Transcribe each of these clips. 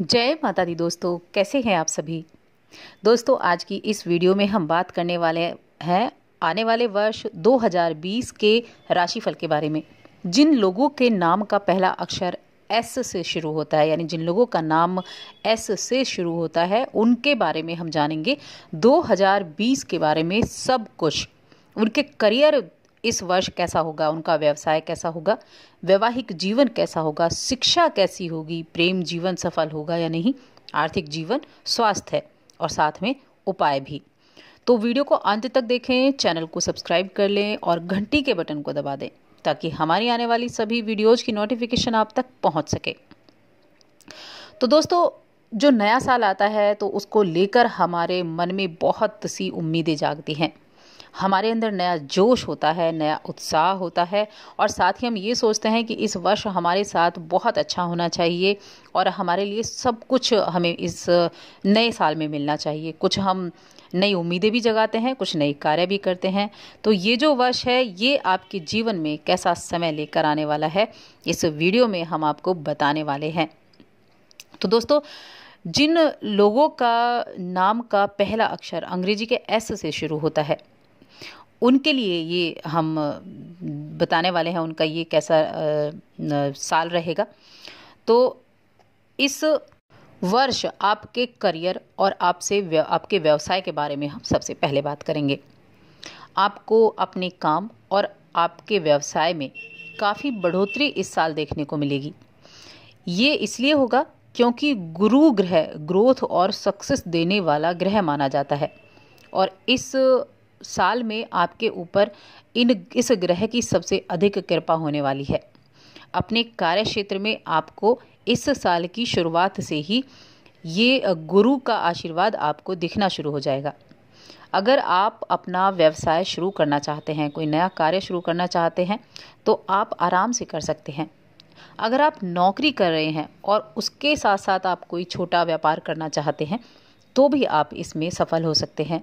जय माता दी दोस्तों कैसे हैं आप सभी दोस्तों आज की इस वीडियो में हम बात करने वाले हैं आने वाले वर्ष 2020 के राशिफल के बारे में जिन लोगों के नाम का पहला अक्षर एस से शुरू होता है यानी जिन लोगों का नाम एस से शुरू होता है उनके बारे में हम जानेंगे 2020 के बारे में सब कुछ उनके करियर इस वर्ष कैसा होगा उनका व्यवसाय कैसा होगा वैवाहिक जीवन कैसा होगा शिक्षा कैसी होगी प्रेम जीवन सफल होगा या नहीं आर्थिक जीवन स्वास्थ्य है और साथ में उपाय भी तो वीडियो को अंत तक देखें चैनल को सब्सक्राइब कर लें और घंटी के बटन को दबा दें ताकि हमारी आने वाली सभी वीडियोज़ की नोटिफिकेशन आप तक पहुंच सके तो दोस्तों जो नया साल आता है तो उसको लेकर हमारे मन में बहुत सी उम्मीदें जागती हैं हमारे अंदर नया जोश होता है नया उत्साह होता है और साथ ही हम ये सोचते हैं कि इस वर्ष हमारे साथ बहुत अच्छा होना चाहिए और हमारे लिए सब कुछ हमें इस नए साल में मिलना चाहिए कुछ हम नई उम्मीदें भी जगाते हैं कुछ नए कार्य भी करते हैं तो ये जो वर्ष है ये आपके जीवन में कैसा समय लेकर आने वाला है इस वीडियो में हम आपको बताने वाले हैं तो दोस्तों जिन लोगों का नाम का पहला अक्षर अंग्रेजी के एस से शुरू होता है उनके लिए ये हम बताने वाले हैं उनका ये कैसा साल रहेगा तो इस वर्ष आपके करियर और आपसे आपके व्यवसाय के बारे में हम सबसे पहले बात करेंगे आपको अपने काम और आपके व्यवसाय में काफ़ी बढ़ोतरी इस साल देखने को मिलेगी ये इसलिए होगा क्योंकि गुरु ग्रह ग्रोथ और सक्सेस देने वाला ग्रह माना जाता है और इस साल में आपके ऊपर इन इस ग्रह की सबसे अधिक कृपा होने वाली है अपने कार्य क्षेत्र में आपको इस साल की शुरुआत से ही ये गुरु का आशीर्वाद आपको दिखना शुरू हो जाएगा अगर आप अपना व्यवसाय शुरू करना चाहते हैं कोई नया कार्य शुरू करना चाहते हैं तो आप आराम से कर सकते हैं अगर आप नौकरी कर रहे हैं और उसके साथ साथ आप कोई छोटा व्यापार करना चाहते हैं तो भी आप इसमें सफल हो सकते हैं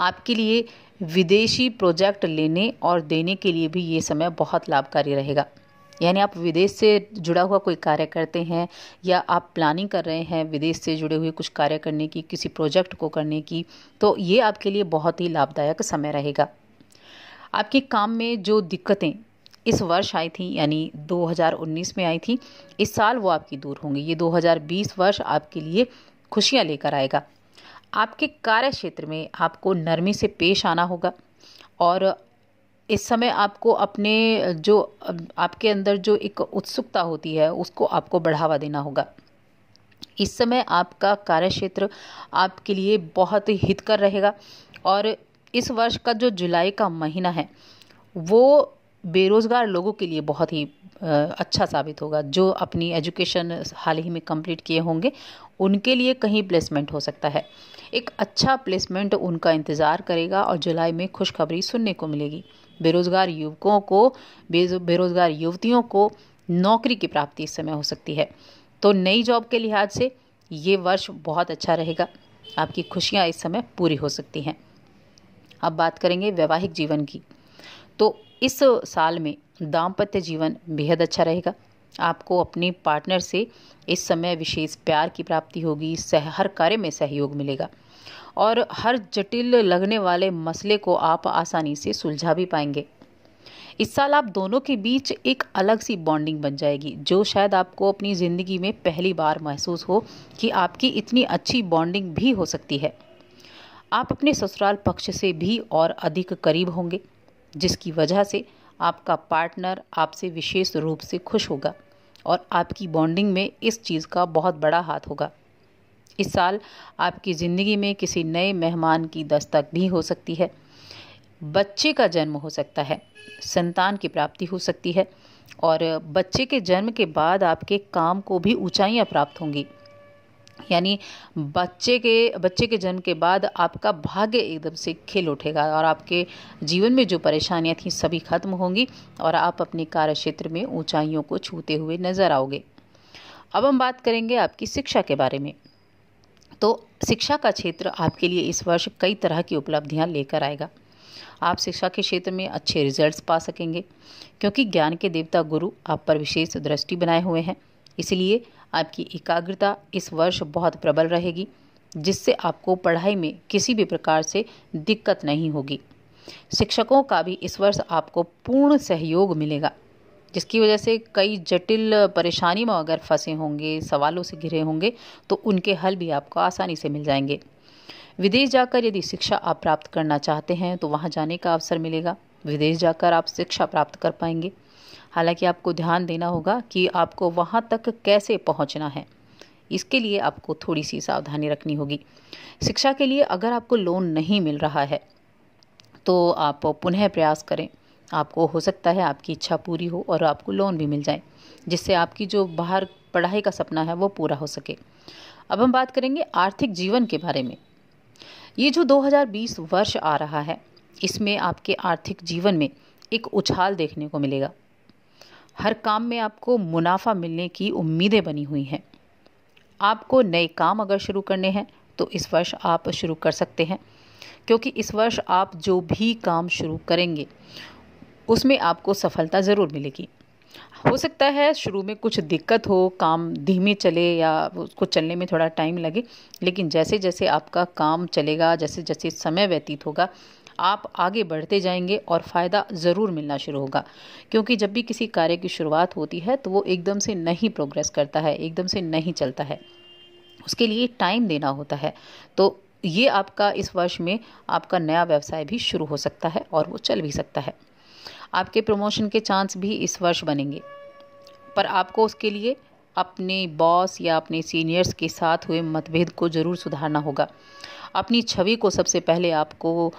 आपके लिए विदेशी प्रोजेक्ट लेने और देने के लिए भी ये समय बहुत लाभकारी रहेगा यानी आप विदेश से जुड़ा हुआ कोई कार्य करते हैं या आप प्लानिंग कर रहे हैं विदेश से जुड़े हुए कुछ कार्य करने की किसी प्रोजेक्ट को करने की तो ये आपके लिए बहुत ही लाभदायक समय रहेगा आपके काम में जो दिक्कतें इस वर्ष आई थी यानी 2019 में आई थी इस साल वो आपकी दूर होंगी ये 2020 वर्ष आपके लिए खुशियाँ लेकर आएगा आपके कार्य क्षेत्र में आपको नरमी से पेश आना होगा और इस समय आपको अपने जो आपके अंदर जो एक उत्सुकता होती है उसको आपको बढ़ावा देना होगा इस समय आपका कार्य क्षेत्र आपके लिए बहुत हितकर रहेगा और इस वर्ष का जो जुलाई का महीना है वो बेरोज़गार लोगों के लिए बहुत ही अच्छा साबित होगा जो अपनी एजुकेशन हाल ही में कंप्लीट किए होंगे उनके लिए कहीं प्लेसमेंट हो सकता है एक अच्छा प्लेसमेंट उनका इंतज़ार करेगा और जुलाई में खुशखबरी सुनने को मिलेगी बेरोज़गार युवकों को बेरोज़गार युवतियों को नौकरी की प्राप्ति इस समय हो सकती है तो नई जॉब के लिहाज से ये वर्ष बहुत अच्छा रहेगा आपकी खुशियाँ इस समय पूरी हो सकती हैं अब बात करेंगे वैवाहिक जीवन की तो इस साल में दाम्पत्य जीवन बेहद अच्छा रहेगा आपको अपने पार्टनर से इस समय विशेष प्यार की प्राप्ति होगी सह हर कार्य में सहयोग मिलेगा और हर जटिल लगने वाले मसले को आप आसानी से सुलझा भी पाएंगे इस साल आप दोनों के बीच एक अलग सी बॉन्डिंग बन जाएगी जो शायद आपको अपनी ज़िंदगी में पहली बार महसूस हो कि आपकी इतनी अच्छी बॉन्डिंग भी हो सकती है आप अपने ससुराल पक्ष से भी और अधिक करीब होंगे जिसकी वजह से आपका पार्टनर आपसे विशेष रूप से खुश होगा और आपकी बॉन्डिंग में इस चीज़ का बहुत बड़ा हाथ होगा इस साल आपकी ज़िंदगी में किसी नए मेहमान की दस्तक भी हो सकती है बच्चे का जन्म हो सकता है संतान की प्राप्ति हो सकती है और बच्चे के जन्म के बाद आपके काम को भी ऊंचाइयां प्राप्त होंगी यानी बच्चे के बच्चे के जन्म के बाद आपका भाग्य एकदम से खिल उठेगा और आपके जीवन में जो परेशानियां थी सभी खत्म होंगी और आप अपने कार्य क्षेत्र में ऊंचाइयों को छूते हुए नजर आओगे अब हम बात करेंगे आपकी शिक्षा के बारे में तो शिक्षा का क्षेत्र आपके लिए इस वर्ष कई तरह की उपलब्धियां लेकर आएगा आप शिक्षा के क्षेत्र में अच्छे रिजल्ट्स पा सकेंगे क्योंकि ज्ञान के देवता गुरु आप पर विशेष दृष्टि बनाए हुए हैं इसलिए आपकी एकाग्रता इस वर्ष बहुत प्रबल रहेगी जिससे आपको पढ़ाई में किसी भी प्रकार से दिक्कत नहीं होगी शिक्षकों का भी इस वर्ष आपको पूर्ण सहयोग मिलेगा जिसकी वजह से कई जटिल परेशानी में अगर फंसे होंगे सवालों से घिरे होंगे तो उनके हल भी आपको आसानी से मिल जाएंगे विदेश जाकर यदि शिक्षा आप प्राप्त करना चाहते हैं तो वहाँ जाने का अवसर मिलेगा विदेश जाकर आप शिक्षा प्राप्त कर पाएंगे हालांकि आपको ध्यान देना होगा कि आपको वहाँ तक कैसे पहुँचना है इसके लिए आपको थोड़ी सी सावधानी रखनी होगी शिक्षा के लिए अगर आपको लोन नहीं मिल रहा है तो आप पुनः प्रयास करें आपको हो सकता है आपकी इच्छा पूरी हो और आपको लोन भी मिल जाए जिससे आपकी जो बाहर पढ़ाई का सपना है वो पूरा हो सके अब हम बात करेंगे आर्थिक जीवन के बारे में ये जो 2020 वर्ष आ रहा है इसमें आपके आर्थिक जीवन में एक उछाल देखने को मिलेगा हर काम में आपको मुनाफा मिलने की उम्मीदें बनी हुई हैं आपको नए काम अगर शुरू करने हैं तो इस वर्ष आप शुरू कर सकते हैं क्योंकि इस वर्ष आप जो भी काम शुरू करेंगे उसमें आपको सफलता ज़रूर मिलेगी हो सकता है शुरू में कुछ दिक्कत हो काम धीमे चले या उसको चलने में थोड़ा टाइम लगे लेकिन जैसे जैसे आपका काम चलेगा जैसे जैसे समय व्यतीत होगा आप आगे बढ़ते जाएंगे और फ़ायदा ज़रूर मिलना शुरू होगा क्योंकि जब भी किसी कार्य की शुरुआत होती है तो वो एकदम से नहीं प्रोग्रेस करता है एकदम से नहीं चलता है उसके लिए टाइम देना होता है तो ये आपका इस वर्ष में आपका नया व्यवसाय भी शुरू हो सकता है और वो चल भी सकता है आपके प्रमोशन के चांस भी इस वर्ष बनेंगे पर आपको उसके लिए अपने बॉस या अपने सीनियर्स के साथ हुए मतभेद को ज़रूर सुधारना होगा अपनी छवि को सबसे पहले आपको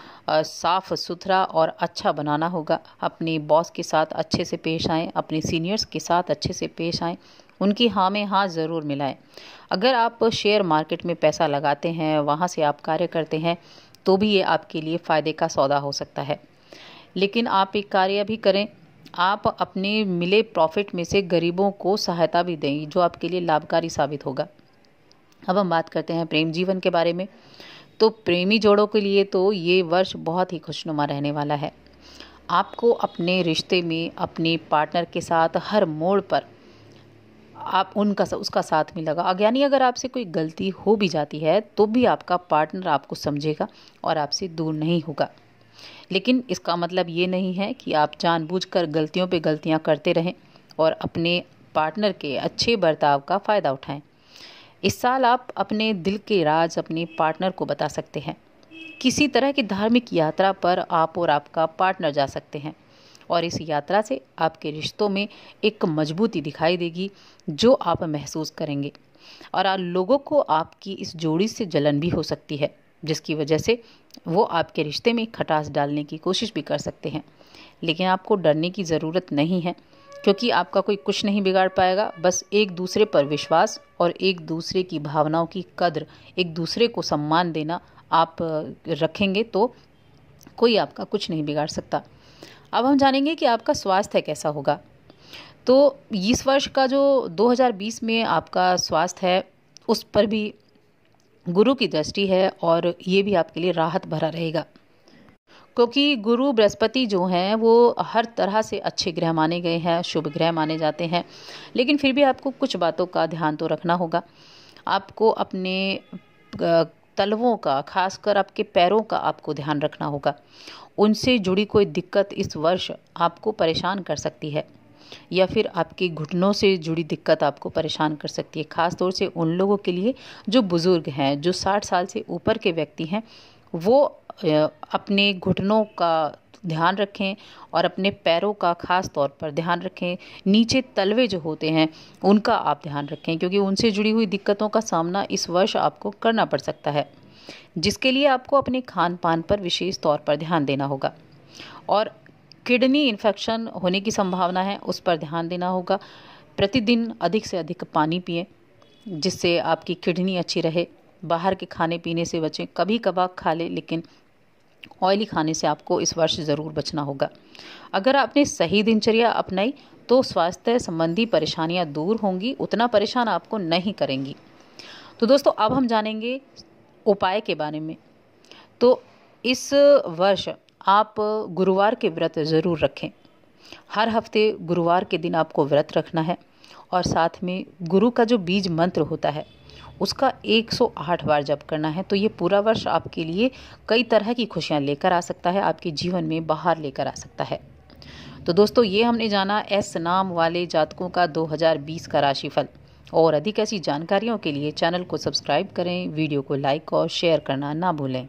साफ़ सुथरा और अच्छा बनाना होगा अपने बॉस के साथ अच्छे से पेश आएँ अपने सीनियर्स के साथ अच्छे से पेश आएँ उनकी हाँ में हाँ ज़रूर मिलाएं अगर आप शेयर मार्केट में पैसा लगाते हैं वहाँ से आप कार्य करते हैं तो भी ये आपके लिए फ़ायदे का सौदा हो सकता है लेकिन आप एक कार्य भी करें आप अपने मिले प्रॉफिट में से गरीबों को सहायता भी दें जो आपके लिए लाभकारी साबित होगा अब हम बात करते हैं प्रेम जीवन के बारे में तो प्रेमी जोड़ों के लिए तो ये वर्ष बहुत ही खुशनुमा रहने वाला है आपको अपने रिश्ते में अपने पार्टनर के साथ हर मोड़ पर आप उनका उसका साथ मिलेगा यानी अगर आपसे कोई गलती हो भी जाती है तो भी आपका पार्टनर आपको समझेगा और आपसे दूर नहीं होगा लेकिन इसका मतलब ये नहीं है कि आप जानबूझकर गलतियों पे गलतियाँ करते रहें और अपने पार्टनर के अच्छे बर्ताव का फ़ायदा उठाएं इस साल आप अपने दिल के राज अपने पार्टनर को बता सकते हैं किसी तरह की धार्मिक यात्रा पर आप और आपका पार्टनर जा सकते हैं और इस यात्रा से आपके रिश्तों में एक मजबूती दिखाई देगी जो आप महसूस करेंगे और आप लोगों को आपकी इस जोड़ी से जलन भी हो सकती है जिसकी वजह से वो आपके रिश्ते में खटास डालने की कोशिश भी कर सकते हैं लेकिन आपको डरने की ज़रूरत नहीं है क्योंकि आपका कोई कुछ नहीं बिगाड़ पाएगा बस एक दूसरे पर विश्वास और एक दूसरे की भावनाओं की कद्र एक दूसरे को सम्मान देना आप रखेंगे तो कोई आपका कुछ नहीं बिगाड़ सकता अब हम जानेंगे कि आपका स्वास्थ्य कैसा होगा तो इस वर्ष का जो 2020 में आपका स्वास्थ्य है उस पर भी गुरु की दृष्टि है और ये भी आपके लिए राहत भरा रहेगा क्योंकि गुरु बृहस्पति जो हैं वो हर तरह से अच्छे ग्रह माने गए हैं शुभ ग्रह माने जाते हैं लेकिन फिर भी आपको कुछ बातों का ध्यान तो रखना होगा आपको अपने तलवों का खासकर आपके पैरों का आपको ध्यान रखना होगा उनसे जुड़ी कोई दिक्कत इस वर्ष आपको परेशान कर सकती है या फिर आपके घुटनों से जुड़ी दिक्कत आपको परेशान कर सकती है खासतौर से उन लोगों के लिए जो बुज़ुर्ग हैं जो 60 साल से ऊपर के व्यक्ति हैं वो अपने घुटनों का ध्यान रखें और अपने पैरों का ख़ास तौर पर ध्यान रखें नीचे तलवे जो होते हैं उनका आप ध्यान रखें क्योंकि उनसे जुड़ी हुई दिक्कतों का सामना इस वर्ष आपको करना पड़ सकता है जिसके लिए आपको अपने खान पान पर विशेष तौर पर ध्यान देना होगा और किडनी इन्फेक्शन होने की संभावना है उस पर ध्यान देना होगा प्रतिदिन अधिक से अधिक पानी पिए जिससे आपकी किडनी अच्छी रहे बाहर के खाने पीने से बचें कभी कभार खा लें लेकिन ऑयली खाने से आपको इस वर्ष ज़रूर बचना होगा अगर आपने सही दिनचर्या अपनाई तो स्वास्थ्य संबंधी परेशानियां दूर होंगी उतना परेशान आपको नहीं करेंगी तो दोस्तों अब हम जानेंगे उपाय के बारे में तो इस वर्ष आप गुरुवार के व्रत ज़रूर रखें हर हफ्ते गुरुवार के दिन आपको व्रत रखना है और साथ में गुरु का जो बीज मंत्र होता है उसका 108 बार जप करना है तो ये पूरा वर्ष आपके लिए कई तरह की खुशियाँ लेकर आ सकता है आपके जीवन में बाहर लेकर आ सकता है तो दोस्तों ये हमने जाना एस नाम वाले जातकों का 2020 का राशिफल और अधिक ऐसी जानकारियों के लिए चैनल को सब्सक्राइब करें वीडियो को लाइक और शेयर करना ना भूलें